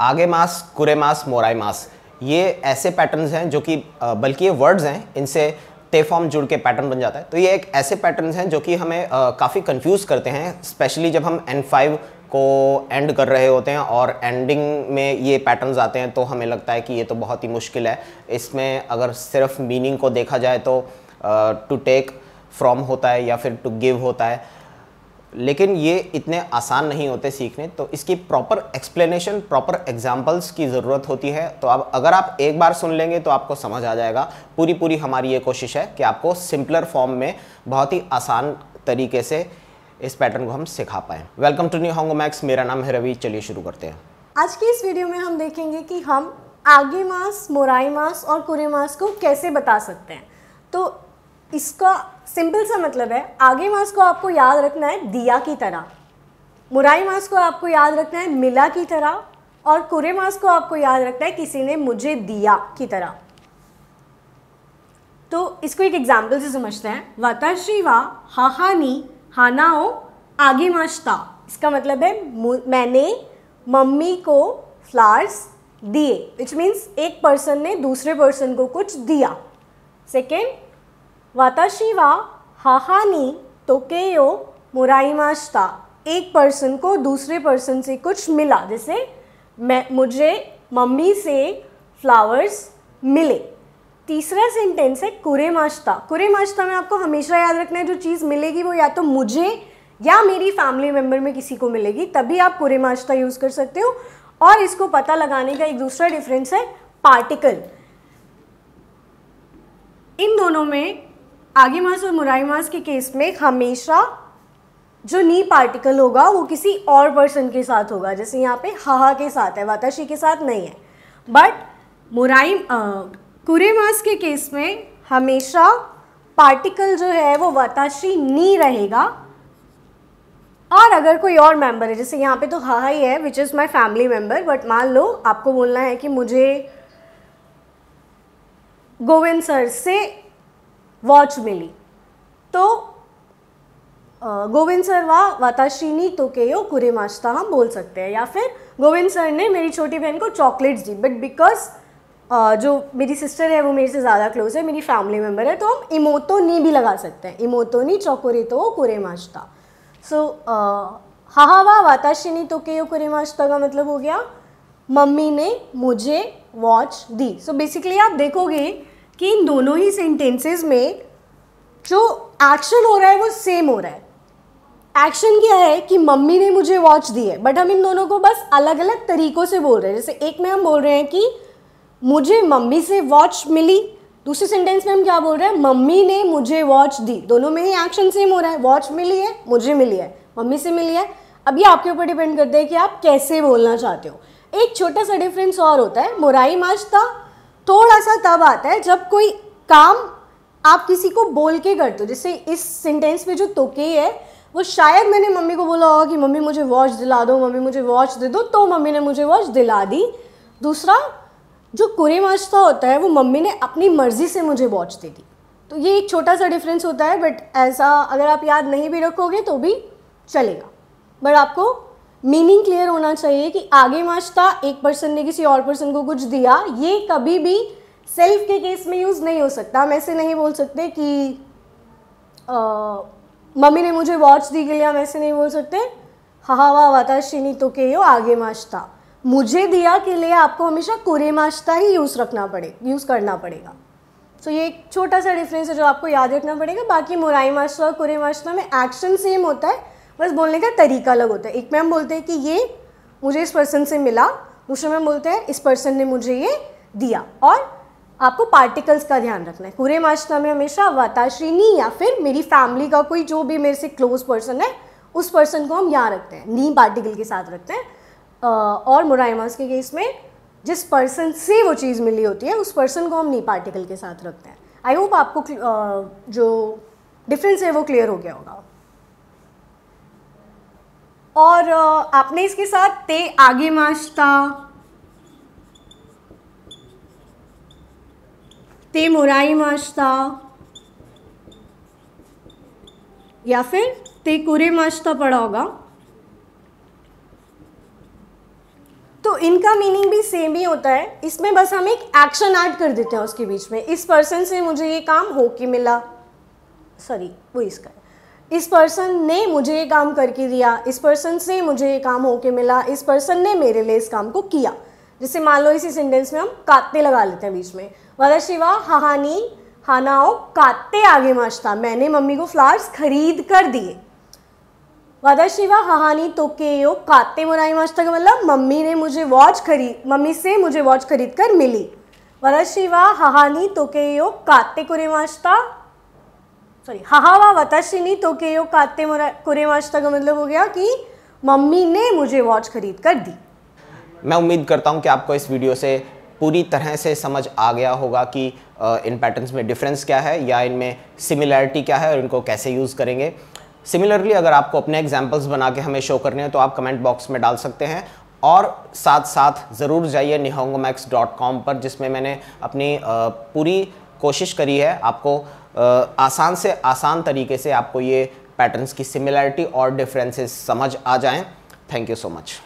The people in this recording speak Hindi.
आगे मास कुरे मास मोराई मास ये ऐसे पैटर्न्स हैं जो कि बल्कि ये वर्ड्स हैं इनसे टे फॉर्म जुड़ के पैटर्न बन जाता है तो ये एक ऐसे पैटर्न्स हैं जो कि हमें काफ़ी कंफ्यूज करते हैं स्पेशली जब हम एन फाइव को एंड कर रहे होते हैं और एंडिंग में ये पैटर्न्स आते हैं तो हमें लगता है कि ये तो बहुत ही मुश्किल है इसमें अगर सिर्फ मीनिंग को देखा जाए तो टू टेक फ्रॉम होता है या फिर टू गिव होता है लेकिन ये इतने आसान नहीं होते सीखने तो इसकी प्रॉपर एक्सप्लेनेशन प्रॉपर एग्जाम्पल्स की ज़रूरत होती है तो अब अगर आप एक बार सुन लेंगे तो आपको समझ आ जाएगा पूरी पूरी हमारी ये कोशिश है कि आपको सिंपलर फॉर्म में बहुत ही आसान तरीके से इस पैटर्न को हम सिखा पाएँ वेलकम टू न्यू होंगो मैक्स मेरा नाम है रवि चलिए शुरू करते हैं आज की इस वीडियो में हम देखेंगे कि हम आगे मास मोराई मास और कुरे मास को कैसे बता सकते हैं तो इसका सिंपल सा मतलब है आगे मास को आपको याद रखना है दिया की तरह मुराई मास को आपको याद रखना है मिला की तरह और कुरे मास को आपको याद रखना है किसी ने मुझे दिया की तरह तो इसको एक एग्जाम्पल से समझते हैं वाताश्री वा हाहानी हानाओ आगे माशता इसका मतलब है मैंने मम्मी को फ्लावर्स दिए विच मीन्स एक पर्सन ने दूसरे पर्सन को कुछ दिया सेकेंड वाताशी वा हाहानी तोके यो मुराइमाश्ता एक पर्सन को दूसरे पर्सन से कुछ मिला जैसे मैं मुझे मम्मी से फ्लावर्स मिले तीसरा सेंटेंस है कुरे माश्ता कुरे माश्ता में आपको हमेशा याद रखना है जो चीज़ मिलेगी वो या तो मुझे या मेरी फैमिली मेम्बर में किसी को मिलेगी तभी आप कुरे माश्ता यूज़ कर सकते हो और इसको पता लगाने का एक दूसरा डिफरेंस है पार्टिकल इन दोनों में आगे मास और मुराई मास के केस में हमेशा जो नी पार्टिकल होगा वो किसी और पर्सन के साथ होगा जैसे यहाँ पे हाहा के साथ है वाताशी के साथ नहीं है बट मुराई कुरे मास के केस में हमेशा पार्टिकल जो है वो वाताशी नी रहेगा और अगर कोई और मेंबर है जैसे यहाँ पे तो हाहा ही है which is my family member but मान लो आपको बोलना है कि मुझे गोविंद सर से वॉच मिली तो गोविंद सर वा वाताशी तो के यो कुरे माश्ता हम बोल सकते हैं या फिर गोविंद सर ने मेरी छोटी बहन को चॉकलेट्स दी बट बिकॉज जो मेरी सिस्टर है वो मेरे से ज़्यादा क्लोज है मेरी फैमिली मेम्बर है तो हम इमोतो नी भी लगा सकते हैं इमोतो नी कुरे माश्ता सो हाहा वाह वाताशिनी तो के यो माश्ता का मतलब हो गया मम्मी ने मुझे वॉच दी सो so बेसिकली आप देखोगे कि इन दोनों ही सेंटेंसेस में जो एक्शन हो रहा है वो सेम हो रहा है एक्शन क्या है कि मम्मी ने मुझे वॉच दी है बट हम इन दोनों को बस अलग अलग तरीक़ों से बोल रहे हैं जैसे एक में हम बोल रहे हैं कि मुझे मम्मी से वॉच मिली दूसरे सेंटेंस में हम क्या बोल रहे हैं मम्मी ने मुझे वॉच दी दोनों में ही एक्शन सेम हो रहा है वॉच मिली है मुझे मिली है मम्मी से मिली है अब ये आपके ऊपर डिपेंड करता है कि आप कैसे बोलना चाहते हो एक छोटा सा डिफरेंस और होता है मुराई माजता थोड़ा सा तब आता है जब कोई काम आप किसी को बोल के करते हो जैसे इस सेंटेंस में जो तोके है वो शायद मैंने मम्मी को बोला होगा कि मम्मी मुझे वॉच दिला दो मम्मी मुझे वॉच दे दो तो मम्मी ने मुझे वॉच दिला दी दूसरा जो कुरे माश्ता होता है वो मम्मी ने अपनी मर्ज़ी से मुझे वॉच दे दी तो ये एक छोटा सा डिफरेंस होता है बट ऐसा अगर आप याद नहीं भी रखोगे तो भी चलेगा बट आपको मीनिंग क्लियर होना चाहिए कि आगे मार्च एक पर्सन ने किसी और पर्सन को कुछ दिया ये कभी भी सेल्फ के केस में यूज़ नहीं हो सकता हम ऐसे नहीं बोल सकते कि मम्मी ने मुझे वॉच दी के लिए हम ऐसे नहीं बोल सकते हाहा वाह वाताशिनी तो के यो आगे माशता मुझे दिया के लिए आपको हमेशा कुरे माशता ही यूज़ रखना पड़े यूज़ करना पड़ेगा सो so, ये एक छोटा सा डिफरेंस है जो आपको याद रखना पड़ेगा बाकी मुराई माशता और कुरे माशता में एक्शन सेम होता है बस बोलने का तरीका अलग होता है एक में हम बोलते हैं कि ये मुझे इस पर्सन से मिला दूसरे में बोलते हैं इस पर्सन ने मुझे ये दिया और आपको पार्टिकल्स का ध्यान रखना है पूरे माश्ता में हमेशा वाताश्रीनी या फिर मेरी फैमिली का कोई जो भी मेरे से क्लोज पर्सन है उस पर्सन को हम यहाँ रखते हैं नी पार्टिकल के साथ रखते हैं और मुरायमास के केस में जिस पर्सन से वो चीज़ मिली होती है उस पर्सन को हम नी पार्टिकल के साथ रखते हैं आई होप आपको जो डिफरेंस है वो क्लियर हो गया होगा और आपने इसके साथ ते आगे माश्ता ते मुराई माश्ता या फिर ते कुरे माश्ता पड़ा होगा तो इनका मीनिंग भी सेम ही होता है इसमें बस हम एक एक्शन ऐड कर देते हैं उसके बीच में इस पर्सन से मुझे ये काम हो के मिला सॉरी वो इसका है इस पर्सन ने मुझे ये काम करके दिया इस पर्सन से मुझे ये काम होके मिला इस पर्सन ने मेरे लिए इस काम को किया जैसे मान लो इसी सेंटेंस में हम काते लगा लेते हैं बीच में शिवा हहानी हानाओ काते आगे माशता मैंने मम्मी को फ्लावर्स खरीद कर दिए वादा शिवा हहानी तो के यो काते मुनाई माशता का मतलब मम्मी ने मुझे वॉच खरीद मम्मी से मुझे वॉच खरीद कर मिली वादा शिवा हहानी तो के यो काते कुरे माशता सॉरी हाहावा वताशी नहीं तो के यो काते कुरेमाश्ता का मतलब हो गया कि मम्मी ने मुझे वॉच खरीद कर दी मैं उम्मीद करता हूँ कि आपको इस वीडियो से पूरी तरह से समझ आ गया होगा कि इन पैटर्न्स में डिफरेंस क्या है या इनमें सिमिलैरिटी क्या है और इनको कैसे यूज़ करेंगे सिमिलरली अगर आपको अपने एग्जाम्पल्स बना के हमें शो करने हैं तो आप कमेंट बॉक्स में डाल सकते हैं और साथ साथ ज़रूर जाइए निहोंगो पर जिसमें मैंने अपनी पूरी कोशिश करी है आपको आसान से आसान तरीके से आपको ये पैटर्न्स की सिमिलैरिटी और डिफरेंसेस समझ आ जाएं थैंक यू सो मच